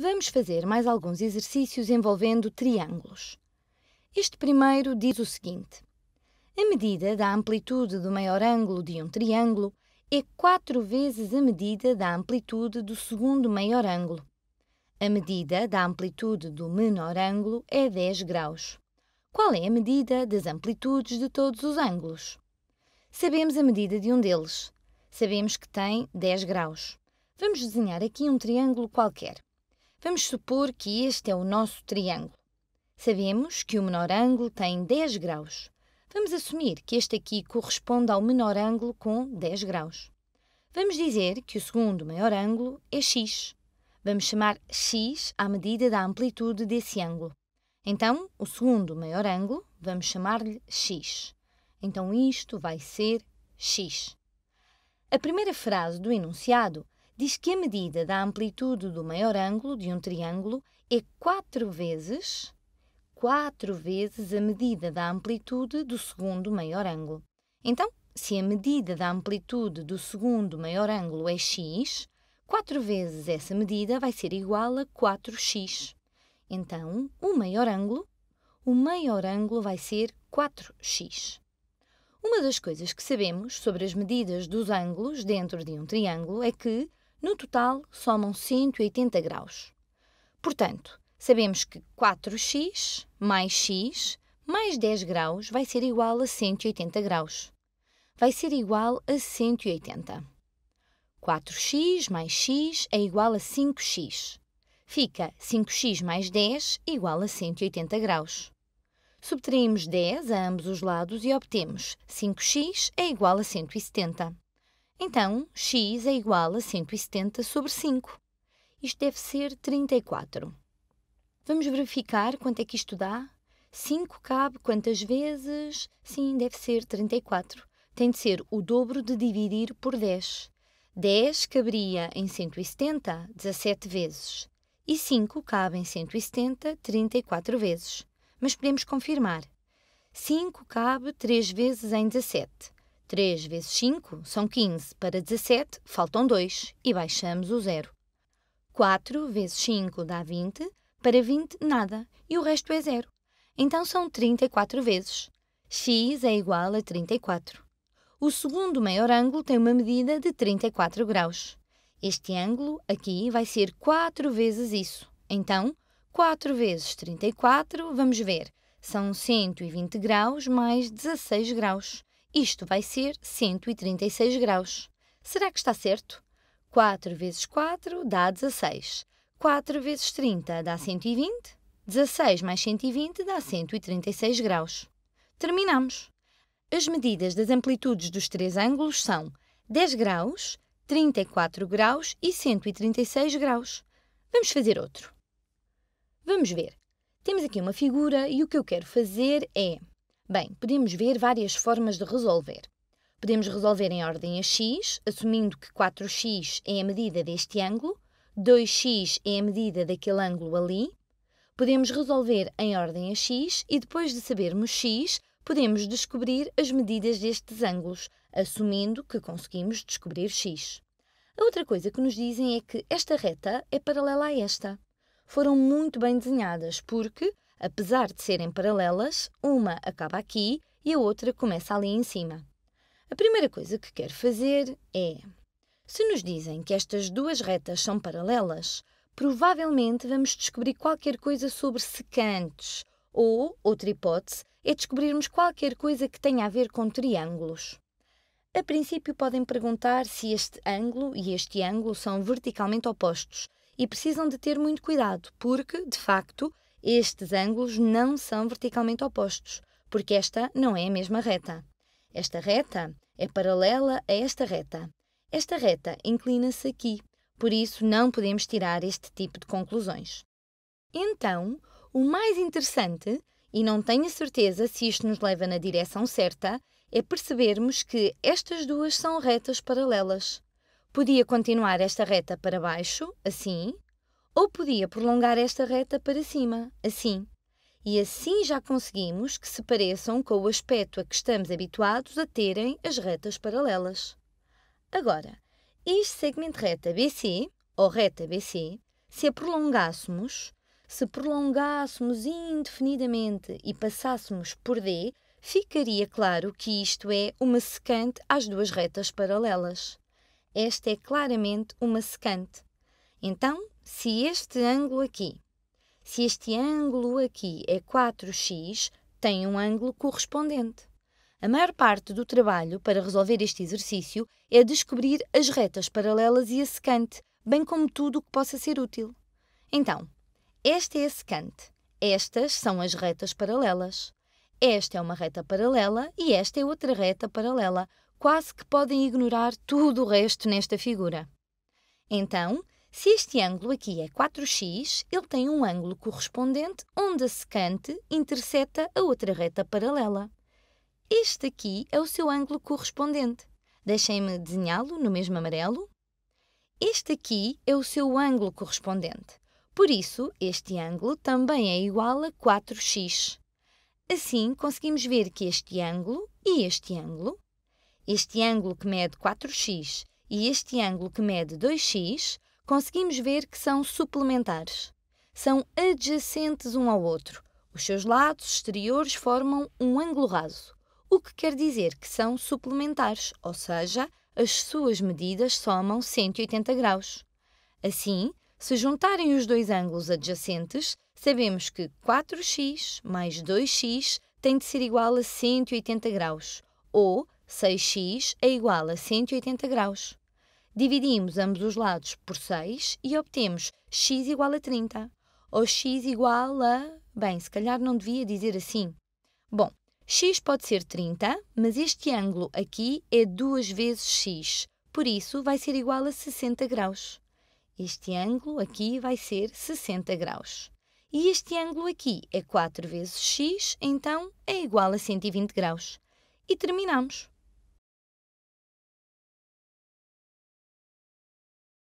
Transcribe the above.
vamos fazer mais alguns exercícios envolvendo triângulos. Este primeiro diz o seguinte: a medida da amplitude do maior ângulo de um triângulo é 4 vezes a medida da amplitude do segundo maior ângulo. A medida da amplitude do menor ângulo é 10 graus. Qual é a medida das amplitudes de todos os ângulos? Sabemos a medida de um deles. Sabemos que tem 10 graus. Vamos desenhar aqui um triângulo qualquer. Vamos supor que este é o nosso triângulo. Sabemos que o menor ângulo tem 10 graus. Vamos assumir que este aqui corresponde ao menor ângulo com 10 graus. Vamos dizer que o segundo maior ângulo é x. Vamos chamar x à medida da amplitude desse ângulo. Então, o segundo maior ângulo, vamos chamar-lhe x. Então, isto vai ser x. A primeira frase do enunciado diz que a medida da amplitude do maior ângulo de um triângulo é 4 vezes, quatro vezes a medida da amplitude do segundo maior ângulo. Então, se a medida da amplitude do segundo maior ângulo é x, 4 vezes essa medida vai ser igual a 4x. Então, o maior ângulo, o maior ângulo vai ser 4x. Uma das coisas que sabemos sobre as medidas dos ângulos dentro de um triângulo é que no total, somam 180 graus. Portanto, sabemos que 4x mais x mais 10 graus vai ser igual a 180 graus. Vai ser igual a 180. 4x mais x é igual a 5x. Fica 5x mais 10 igual a 180 graus. Subtraímos 10 a ambos os lados e obtemos 5x é igual a 170. Então, x é igual a 170 sobre 5. Isto deve ser 34. Vamos verificar quanto é que isto dá? 5 cabe quantas vezes? Sim, deve ser 34. Tem de ser o dobro de dividir por 10. 10 caberia em 170 17 vezes e 5 cabe em 170 34 vezes. Mas podemos confirmar. 5 cabe 3 vezes em 17 3 vezes 5 são 15, para 17 faltam 2 e baixamos o zero. 4 vezes 5 dá 20, para 20 nada e o resto é zero. Então são 34 vezes. x é igual a 34. O segundo maior ângulo tem uma medida de 34 graus. Este ângulo aqui vai ser 4 vezes isso. Então, 4 vezes 34, vamos ver, são 120 graus mais 16 graus. Isto vai ser 136 graus. Será que está certo? 4 vezes 4 dá 16. 4 vezes 30 dá 120. 16 mais 120 dá 136 graus. Terminamos. As medidas das amplitudes dos três ângulos são 10 graus, 34 graus e 136 graus. Vamos fazer outro. Vamos ver. Temos aqui uma figura e o que eu quero fazer é Bem, podemos ver várias formas de resolver. Podemos resolver em ordem a x, assumindo que 4x é a medida deste ângulo, 2x é a medida daquele ângulo ali. Podemos resolver em ordem a x e depois de sabermos x, podemos descobrir as medidas destes ângulos, assumindo que conseguimos descobrir x. A outra coisa que nos dizem é que esta reta é paralela a esta. Foram muito bem desenhadas porque Apesar de serem paralelas, uma acaba aqui e a outra começa ali em cima. A primeira coisa que quero fazer é. Se nos dizem que estas duas retas são paralelas, provavelmente vamos descobrir qualquer coisa sobre secantes, ou, outra hipótese, é descobrirmos qualquer coisa que tenha a ver com triângulos. A princípio, podem perguntar se este ângulo e este ângulo são verticalmente opostos e precisam de ter muito cuidado, porque, de facto, estes ângulos não são verticalmente opostos, porque esta não é a mesma reta. Esta reta é paralela a esta reta. Esta reta inclina-se aqui, por isso não podemos tirar este tipo de conclusões. Então, o mais interessante, e não tenho a certeza se isto nos leva na direção certa, é percebermos que estas duas são retas paralelas. Podia continuar esta reta para baixo, assim, ou podia prolongar esta reta para cima, assim. E assim já conseguimos que se pareçam com o aspecto a que estamos habituados a terem as retas paralelas. Agora, este segmento reta BC, ou reta BC, se a prolongássemos, se prolongássemos indefinidamente e passássemos por D, ficaria claro que isto é uma secante às duas retas paralelas. Esta é claramente uma secante. Então, se este ângulo aqui, se este ângulo aqui é 4x, tem um ângulo correspondente. A maior parte do trabalho para resolver este exercício é descobrir as retas paralelas e a secante, bem como tudo o que possa ser útil. Então, esta é a secante. Estas são as retas paralelas. Esta é uma reta paralela e esta é outra reta paralela. Quase que podem ignorar tudo o resto nesta figura. Então, se este ângulo aqui é 4x, ele tem um ângulo correspondente onde a secante interseta a outra reta paralela. Este aqui é o seu ângulo correspondente. Deixem-me desenhá-lo no mesmo amarelo. Este aqui é o seu ângulo correspondente. Por isso, este ângulo também é igual a 4x. Assim, conseguimos ver que este ângulo e este ângulo, este ângulo que mede 4x e este ângulo que mede 2x, conseguimos ver que são suplementares. São adjacentes um ao outro. Os seus lados exteriores formam um ângulo raso, o que quer dizer que são suplementares, ou seja, as suas medidas somam 180 graus. Assim, se juntarem os dois ângulos adjacentes, sabemos que 4x mais 2x tem de ser igual a 180 graus, ou 6x é igual a 180 graus. Dividimos ambos os lados por 6 e obtemos x igual a 30. Ou x igual a. Bem, se calhar não devia dizer assim. Bom, x pode ser 30, mas este ângulo aqui é 2 vezes x. Por isso, vai ser igual a 60 graus. Este ângulo aqui vai ser 60 graus. E este ângulo aqui é 4 vezes x, então é igual a 120 graus. E terminamos.